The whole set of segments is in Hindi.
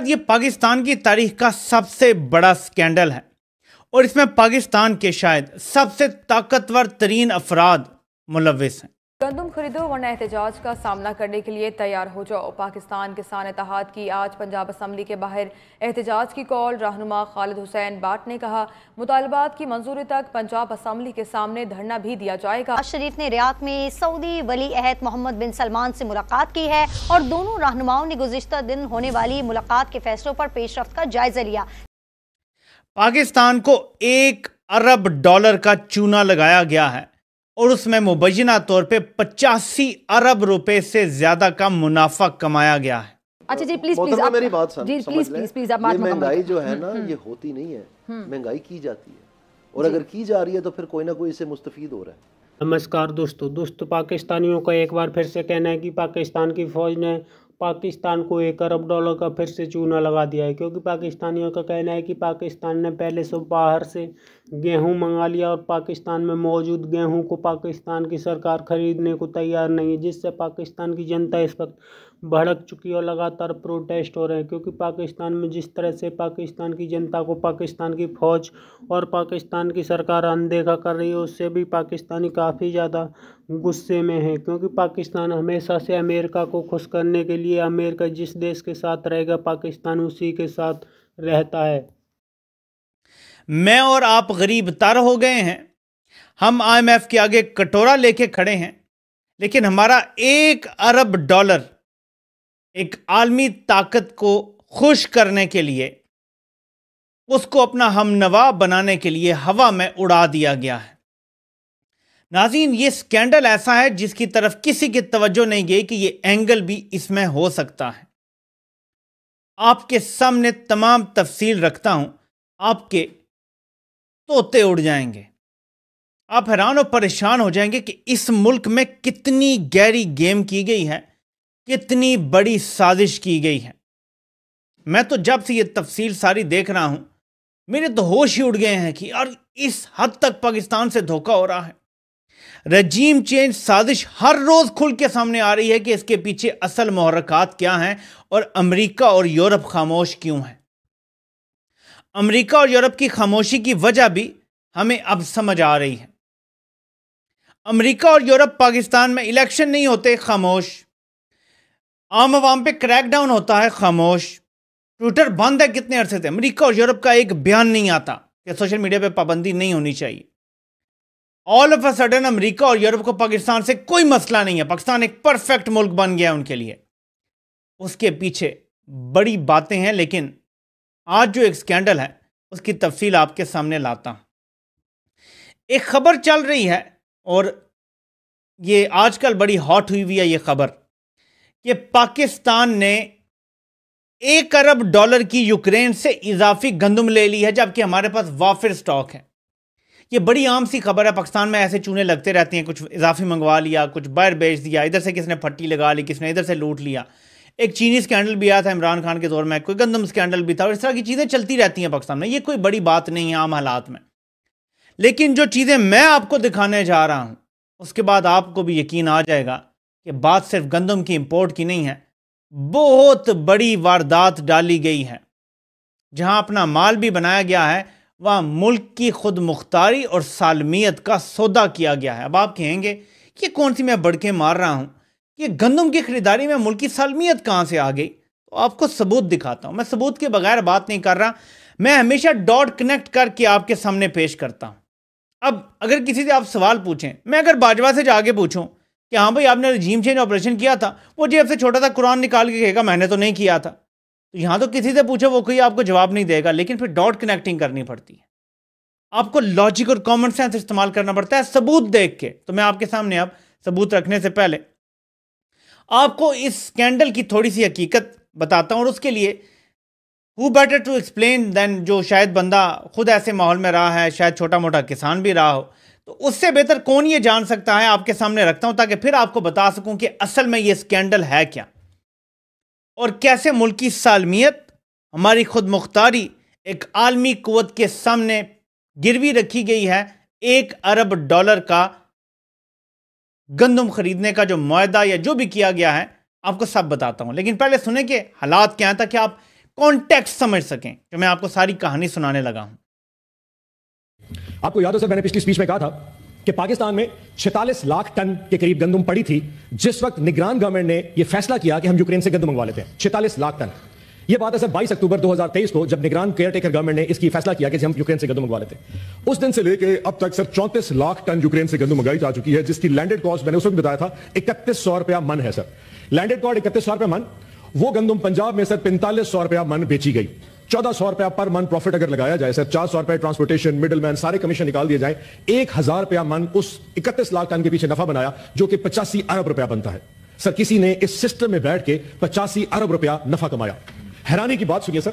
शायद ये पाकिस्तान की तारीख का सबसे बड़ा स्कैंडल है और इसमें पाकिस्तान के शायद सबसे ताकतवर तरीन अफराद मुलविस हैं गंदम खरीदो वरना एहतजाज का सामना करने के लिए तैयार हो जाओ पाकिस्तान किसान इतिहाद की आज पंजाब असम्बली के बाहर एहतजाज की कॉल रहनुमा खालिद हुसैन बाट ने कहा मुतालबात की मंजूरी तक पंजाब असम्बली के सामने धरना भी दिया जाएगा शरीफ ने रियाद में सऊदी वली अहद मोहम्मद बिन सलमान से मुलाकात की है और दोनों रहनुमाओं ने गुजशत दिन होने वाली मुलाकात के फैसलों पर पेशरफ का जायजा लिया पाकिस्तान को एक अरब डॉलर का चूना लगाया गया है और उसमें मुबैना तौर पे पचासी अरब रुपए से ज्यादा का मुनाफा कमाया गया है अच्छा जी प्लीज प्लीज आप मेरी बात जी प्लीज प्लीज प्लीज आप बात महंगाई जो है ना हम्म। ये होती नहीं है हम्म। महंगाई की जाती है और अगर की जा रही है तो फिर कोई ना कोई इसे मुस्तफीद हो रहा है नमस्कार दोस्तों दोस्तों पाकिस्तानियों का एक बार फिर से कहना है कि पाकिस्तान की फ़ौज ने पाकिस्तान को एक अरब डॉलर का फिर से चूना लगा दिया है क्योंकि पाकिस्तानियों का कहना है कि पाकिस्तान ने पहले से बाहर से गेहूं मंगा लिया और पाकिस्तान में मौजूद गेहूं को पाकिस्तान की सरकार खरीदने को तैयार नहीं है जिससे पाकिस्तान की जनता इस वक्त भड़क चुकी और लगातार प्रोटेस्ट हो रहे हैं क्योंकि पाकिस्तान में जिस तरह से पाकिस्तान की जनता को पाकिस्तान की फ़ौज और पाकिस्तान की सरकार अनदेखा कर रही है उससे भी पाकिस्तानी काफ़ी ज़्यादा गुस्से में है क्योंकि पाकिस्तान हमेशा से अमेरिका को खुश करने के लिए अमेरिका जिस देश के साथ रहेगा पाकिस्तान उसी के साथ रहता है मैं और आप गरीब तर हो गए हैं हम आईएमएफ के आगे कटोरा लेके खड़े हैं लेकिन हमारा एक अरब डॉलर एक आलमी ताकत को खुश करने के लिए उसको अपना नवा बनाने के लिए हवा में उड़ा दिया गया है नाजीन ये स्कैंडल ऐसा है जिसकी तरफ किसी की तवज्जो नहीं गई कि ये एंगल भी इसमें हो सकता है आपके सामने तमाम तफसील रखता हूं आपके तोते उड़ जाएंगे आप हैरान और परेशान हो जाएंगे कि इस मुल्क में कितनी गहरी गेम की गई है कितनी बड़ी साजिश की गई है मैं तो जब से ये तफसील सारी देख रहा हूं मेरे तो होश ही उड़ गए हैं कि और इस हद तक पाकिस्तान से धोखा हो रहा है रजीम चेंज साजिश हर रोज खुल के सामने आ रही है कि इसके पीछे असल महरकत क्या हैं और अमेरिका और यूरोप खामोश क्यों है अमेरिका और यूरोप की खामोशी की वजह भी हमें अब समझ आ रही है अमेरिका और यूरोप पाकिस्तान में इलेक्शन नहीं होते खामोश आम आवाम पे क्रैकडाउन होता है खामोश ट्विटर बंद है कितने अरसे से अमेरिका और यूरोप का एक बयान नहीं आता कि सोशल मीडिया पे पाबंदी नहीं होनी चाहिए all of a sudden America और यूरोप को पाकिस्तान से कोई मसला नहीं है पाकिस्तान एक परफेक्ट मुल्क बन गया है उनके लिए उसके पीछे बड़ी बातें हैं लेकिन आज जो एक स्कैंडल है उसकी तफसील आपके सामने लाता एक खबर चल रही है और ये आजकल बड़ी हॉट हुई हुई है ये खबर कि पाकिस्तान ने एक अरब डॉलर की यूक्रेन से इजाफी गंदम ले ली है जबकि हमारे पास वाफिर स्टॉक है ये बड़ी आम सी खबर है पाकिस्तान में ऐसे चूने लगते रहते हैं कुछ इजाफी मंगवा लिया कुछ बाहर बेच दिया इधर से किसने फट्टी लगा ली किसने इधर से लूट लिया एक चीनी स्कैंडल भी आया था इमरान खान के दौर में कोई गंदम स्कैंडल भी था और इस तरह की चीज़ें चलती रहती हैं पाकिस्तान में ये कोई बड़ी बात नहीं है आम हालात में लेकिन जो चीज़ें मैं आपको दिखाने जा रहा हूँ उसके बाद आपको भी यकीन आ जाएगा कि बात सिर्फ गंदम की इंपोर्ट की नहीं है बहुत बड़ी वारदात डाली गई है जहां अपना माल भी बनाया गया है वहां मुल्क की खुद मुख्तारी और सालमियत का सौदा किया गया है अब आप कहेंगे कि कौन सी मैं बड़के मार रहा हूं कि गंदम की खरीदारी में मुल्क की सालमियत कहाँ से आ गई तो आपको सबूत दिखाता हूं मैं सबूत के बगैर बात नहीं कर रहा मैं हमेशा डॉट कनेक्ट करके आपके सामने पेश करता हूं अब अगर किसी से आप सवाल पूछें मैं अगर बाजवा से जाके पूछूं कि हाँ भाई आपने रजीम चेंज ऑपरेशन किया था वो जी से छोटा था कुरान निकाल के कहेगा मैंने तो नहीं किया था तो यहाँ तो किसी से पूछो वो कोई आपको जवाब नहीं देगा लेकिन फिर डॉट कनेक्टिंग करनी पड़ती है आपको लॉजिक और कॉमन सेंस इस्तेमाल करना पड़ता है सबूत देख के तो मैं आपके सामने अब सबूत रखने से पहले आपको इस स्कैंडल की थोड़ी सी हकीकत बताता हूँ और उसके लिए who better to explain than जो शायद बंदा खुद ऐसे माहौल में रहा है शायद छोटा मोटा किसान भी रहा हो तो उससे बेहतर कौन ये जान सकता है आपके सामने रखता हूं ताकि फिर आपको बता सकूं कि असल में ये स्कैंडल है क्या और कैसे मुल्क की सालमियत हमारी खुद मुख्तारी एक आलमी कुत के सामने गिरवी रखी गई है एक अरब डॉलर का गंदम ख़रीदने का जो माहा या जो भी किया गया है आपको सब बताता हूं लेकिन पहले सुने के हालात क्या था ताकि आप कॉन्टेक्ट समझ सकें जो मैं आपको सारी कहानी सुनाने लगा हूं आपको याद हो सर मैंने पिछली स्पीच में कहा था कि पाकिस्तान में 46 लाख टन के करीब गंदम पड़ी थी जिस वक्त निगरान गवर्नमेंट ने यह फैसला किया कि हम यूक्रेन से गंदम मंगवा लेते हैं 46 लाख टन यह बात है सर बाईस अक्टूबर 2023 को जब निगरान केयर टेकर गवर्नमेंट ने इसकी फैसला किया कि हम यूक्रेन से गंदम मंगवा लेते हैं उस दिन से लेकर अब तक सर चौंतीस लाख टन यूक्रेन से गंदम मंगाई जा चुकी है जिसकी लैंडेड कॉस्ट मैंने उस वक्त बताया था इकतीस सौ रुपया मन है सर लैंडेड कॉस्ट इकतीस सौ रुपया मन वो गंदम पंजाब में सर पैंतालीस सौ रुपया मन बेची गई चौदह सौ रुपया पर मंथ प्रॉफिट अगर लगाया जाए सर चार सौ रुपए ट्रांसपोर्टेशन मिडिल मैन सारे कमीशन निकाल दिए जाए एक हजार रुपया मन उस इकतीस लाख टन के पीछे नफा बनाया जो कि पचासी अरब रुपया बनता है सर किसी ने इस सिस्टम में बैठ के पचासी अरब रुपया नफा कमाया हैरानी की बात सुनिए सर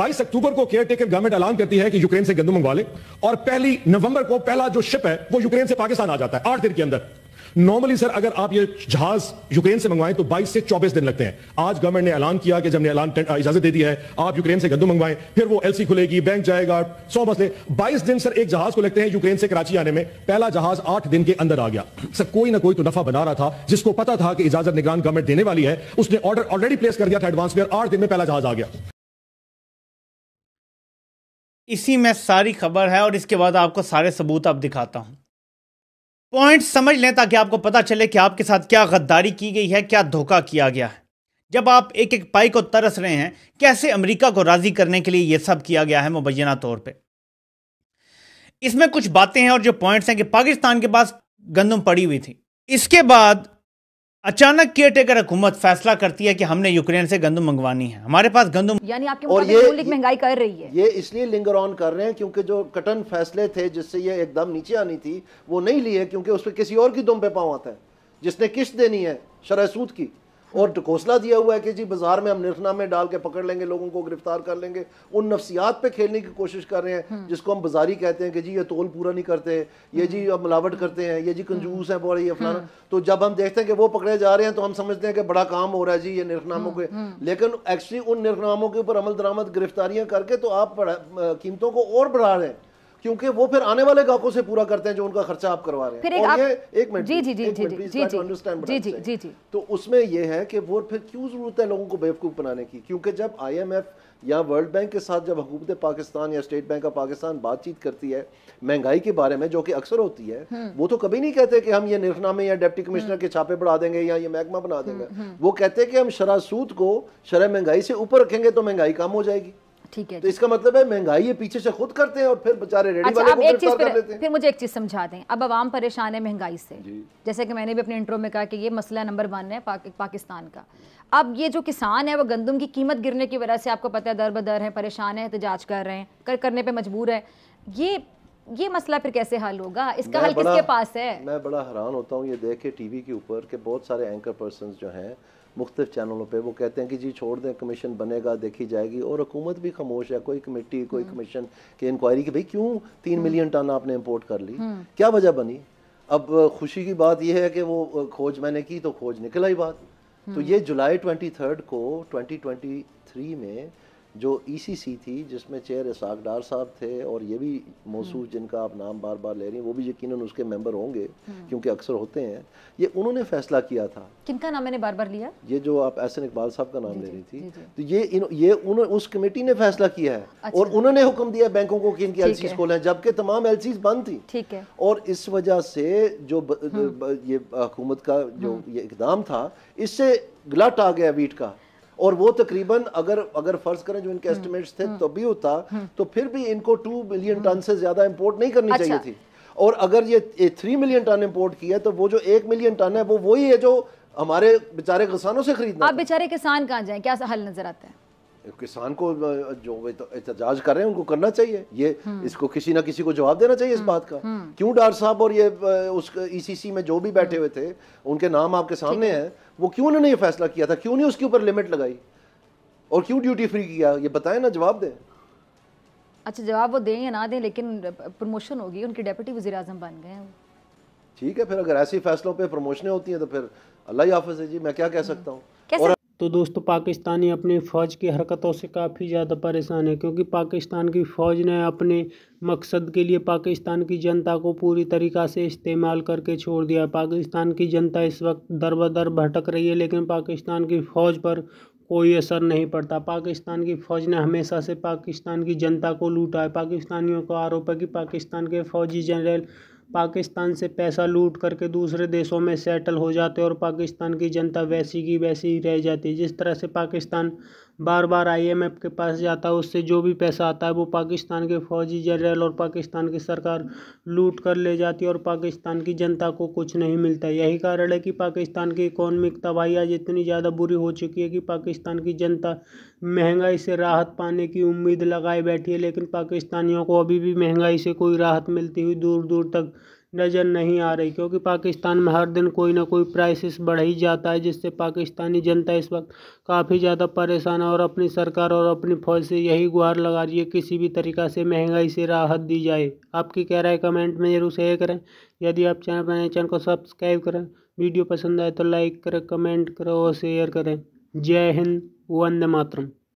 22 अक्टूबर को केयर टेकर गवर्नमेंट ऐलान करती है कि यूक्रेन से गंदू मंगवा ले और पहली नवंबर को पहला जो शिप है वो यूक्रेन से पाकिस्तान आ जाता है आठ दिन के अंदर नॉर्मली सर अगर आप ये जहाज यूक्रेन से मंगवाएं तो 22 से 24 दिन लगते हैं आज गवर्नमेंट ने ऐलान किया कि जब ने ऐलान इजाजत दे दी है आप यूक्रेन से गंदम मंगवाएं फिर वो एलसी खुलेगी बैंक जाएगा सौ बस ले बाईस दिन सर एक जहाज को लगते हैं यूक्रेन से कराची आने में पहला जहाज आठ दिन के अंदर आ गया सर कोई ना कोई तो नफा बना रहा था जिसको पता था कि इजाजत निगरान गवर्नमेंट देने वाली है उसने ऑर्डर ऑलरेडी प्लेस कर दिया था एडवांस में आठ दिन में पहला जहाज आ गया इसी में सारी खबर है और इसके बाद आपको सारे सबूत आप दिखाता हूं पॉइंट समझ लें ताकि आपको पता चले कि आपके साथ क्या गद्दारी की गई है क्या धोखा किया गया है जब आप एक एक पाई को तरस रहे हैं कैसे अमेरिका को राज़ी करने के लिए यह सब किया गया है मुबैना तौर पे इसमें कुछ बातें हैं और जो पॉइंट्स हैं कि पाकिस्तान के पास गंदम पड़ी हुई थी इसके बाद अचानक केयर टेकर हुकूमत फैसला करती है कि हमने यूक्रेन से गंदम मंगवानी है हमारे पास गंदम यानी आपके और ये महंगाई कर रही है ये इसलिए लिंगर ऑन कर रहे हैं क्योंकि जो कटन फैसले थे जिससे ये एकदम नीचे आनी थी वो नहीं लिए क्योंकि उस पर किसी और की दुम पे पाँव आता है जिसने किस्त देनी है शरह सूद की और घोसला दिया हुआ है कि जी बाजार में हम निरखना में डाल के पकड़ लेंगे लोगों को गिरफ्तार कर लेंगे उन नफसियात पे खेलने की कोशिश कर रहे हैं हम्म। जिसको हम बाजारी कहते हैं कि जी ये तोल पूरा नहीं करते ये जी हम्म। मिलावट करते हैं ये जी हम्म। कंजूस है बड़े ये फलाना तो जब हम देखते हैं कि वो पकड़े जा रहे हैं तो हम समझते हैं कि बड़ा काम हो रहा है जी ये निरखनामों के लेकिन एक्चुअली उन निरखनामों के ऊपर अमल दरामद गिरफ्तारियाँ करके तो आप कीमतों को और बढ़ा रहे हैं क्योंकि वो फिर आने वाले ग्राहकों से पूरा करते हैं जो उनका खर्चा आप करवा रहे हैं और ये एक मिनट जी जी जी जी जी जी जी जी जी तो उसमें ये है कि वो फिर क्यों जरूरत है लोगों को बेवकूफ़ बनाने की क्योंकि जब आईएमएफ या वर्ल्ड बैंक के साथ जब हुकूमत पाकिस्तान या स्टेट बैंक ऑफ पाकिस्तान बातचीत करती है महंगाई के बारे में जो कि अक्सर होती है हम्म। वो तो कभी नहीं कहते कि हम ये निर्फनामे या डिप्टी हम्म। कमिश्नर के छापे बढ़ा देंगे या ये महकमा बना हम्म, देंगे वो कहते हैं कि हम सूद को शरह महंगाई से ऊपर रखेंगे तो महंगाई कम हो जाएगी ठीक है तो इसका मतलब है महंगाई ये पीछे से खुद करते हैं और फिर बेचारे रेडी अच्छा, वाले को एक चीज कर लेते हैं फिर मुझे एक चीज समझा दें अब आवाम परेशान है महंगाई से जैसे कि मैंने भी अपने इंट्रो में कहा कि ये मसला नंबर वन है पाक, पाकिस्तान का अब ये जो किसान है वो गंदम की कीमत गिरने की वजह से आपको पता है दर बदर है परेशान है एहतजाज कर रहे हैं कर करने पर मजबूर है ये ये मसला फिर कैसे हल होगा इसका हल किसके पास है मैं बड़ा हैरान होता हूँ ये देख के टीवी के ऊपर के बहुत सारे एंकर पर्सन जो हैं मुख्तफ चैनलों पर वो कहते हैं कि जी छोड़ दें कमीशन बनेगा देखी जाएगी और हुकूमत भी खामोश है कोई कमेटी कोई कमीशन हम्म। की इंक्वायरी की भाई क्यों तीन मिलियन हम्म। टन आपने इम्पोर्ट कर ली हम्म। क्या वजह बनी अब खुशी की बात यह है कि वो खोज मैंने की तो खोज निकला ही बात तो ये जुलाई ट्वेंटी थर्ड को ट्वेंटी ट्वेंटी थ्री में जो ईसीसी e थी जिसमें चेयर इसाक डार साहब थे और ये भी मौसू हम्म। जिनका आप नाम बार बार ले रही हैं वो भी यकीनन उसके मेंबर होंगे हम्म। क्योंकि अक्सर होते हैं ये उन्होंने फैसला किया था किनका नाम मैंने बार बार लिया ये जो आप एहसन इकबाल साहब का नाम ले रही थी जी, जी। तो ये इन, ये उन, उस कमेटी ने फैसला किया है अच्छा। और उन्होंने हुक्म दिया बैंकों को कि इनकी एल खोलें जबकि तमाम एल बंद थी ठीक है और इस वजह से जो हम्म। ये हुकूमत का जो ये इकदाम था इससे ग्लट आ गया वीट का और वो तकरीबन अगर अगर फर्ज करें जो इनके एस्टिमेट्स हम्म। थे तो भी होता तो फिर भी इनको टू मिलियन टन से हम्म। ज्यादा इम्पोर्ट नहीं करनी अच्छा। चाहिए थी और अगर ये थ्री मिलियन टन इम्पोर्ट किया है तो वो जो एक मिलियन टन है वो वही है जो हमारे बेचारे किसानों से खरीदना आप बेचारे किसान कहाँ जाए क्या हल नजर आता है किसान को जो एहतजाज कर रहे हैं उनको करना चाहिए ये हम्म। इसको किसी ना किसी को जवाब देना चाहिए इस हम्म, बात का हम्म। क्यों डार साहब और ये उस ईसीसी e में जो भी बैठे हुए थे उनके नाम आपके सामने हैं वो क्यों उन्होंने ये फैसला किया था क्यों नहीं उसके ऊपर लिमिट लगाई और क्यों ड्यूटी फ्री किया ये बताए ना जवाब दें अच्छा जवाब वो दें या ना दें लेकिन प्रमोशन होगी उनके डेप्यूटी वजी अजम बन गए ठीक है फिर अगर ऐसे फैसलों पर प्रमोशनें होती हैं तो फिर अल्लाह हाफिज है जी मैं क्या कह सकता हूँ तो दोस्तों पाकिस्तानी अपनी फ़ौज की हरकतों से काफ़ी ज़्यादा परेशान है क्योंकि पाकिस्तान की फ़ौज ने अपने मकसद के लिए पाकिस्तान की जनता को पूरी तरीक़ा से इस्तेमाल करके छोड़ दिया पाकिस्तान की जनता इस वक्त दर बदर भटक रही है लेकिन पाकिस्तान की फ़ौज पर कोई असर नहीं पड़ता पाकिस्तान की फ़ौज ने हमेशा से पाकिस्तान की जनता को लूटा है पाकिस्तानियों का आरोप है कि पाकिस्तान के फ़ौजी जनरल पाकिस्तान से पैसा लूट करके दूसरे देशों में सेटल हो जाते और पाकिस्तान की जनता वैसी की वैसी रह जाती जिस तरह से पाकिस्तान बार बार आईएमएफ के पास जाता है उससे जो भी पैसा आता है वो पाकिस्तान के फौजी जनरल और पाकिस्तान की सरकार लूट कर ले जाती है और पाकिस्तान की जनता को कुछ नहीं मिलता यही कारण है कि पाकिस्तान की इकोनॉमिक तबाही आज इतनी ज़्यादा बुरी हो चुकी है कि पाकिस्तान की जनता महंगाई से राहत पाने की उम्मीद लगाए बैठी है लेकिन पाकिस्तानियों को अभी भी महंगाई से कोई राहत मिलती हुई दूर दूर तक नज़र नहीं आ रही क्योंकि पाकिस्तान में हर दिन कोई ना कोई प्राइसिस बढ़ ही जाता है जिससे पाकिस्तानी जनता इस वक्त काफ़ी ज़्यादा परेशान है और अपनी सरकार और अपनी फौज से यही गुहार लगा रही है किसी भी तरीक़ा से महंगाई से राहत दी जाए आपकी कह रहा है कमेंट में जरूर शेयर करें यदि आप चैनल पर चैनल को सब्सक्राइब करें वीडियो पसंद आए तो लाइक करें कमेंट करें और शेयर करें जय हिंद वंदे मातरम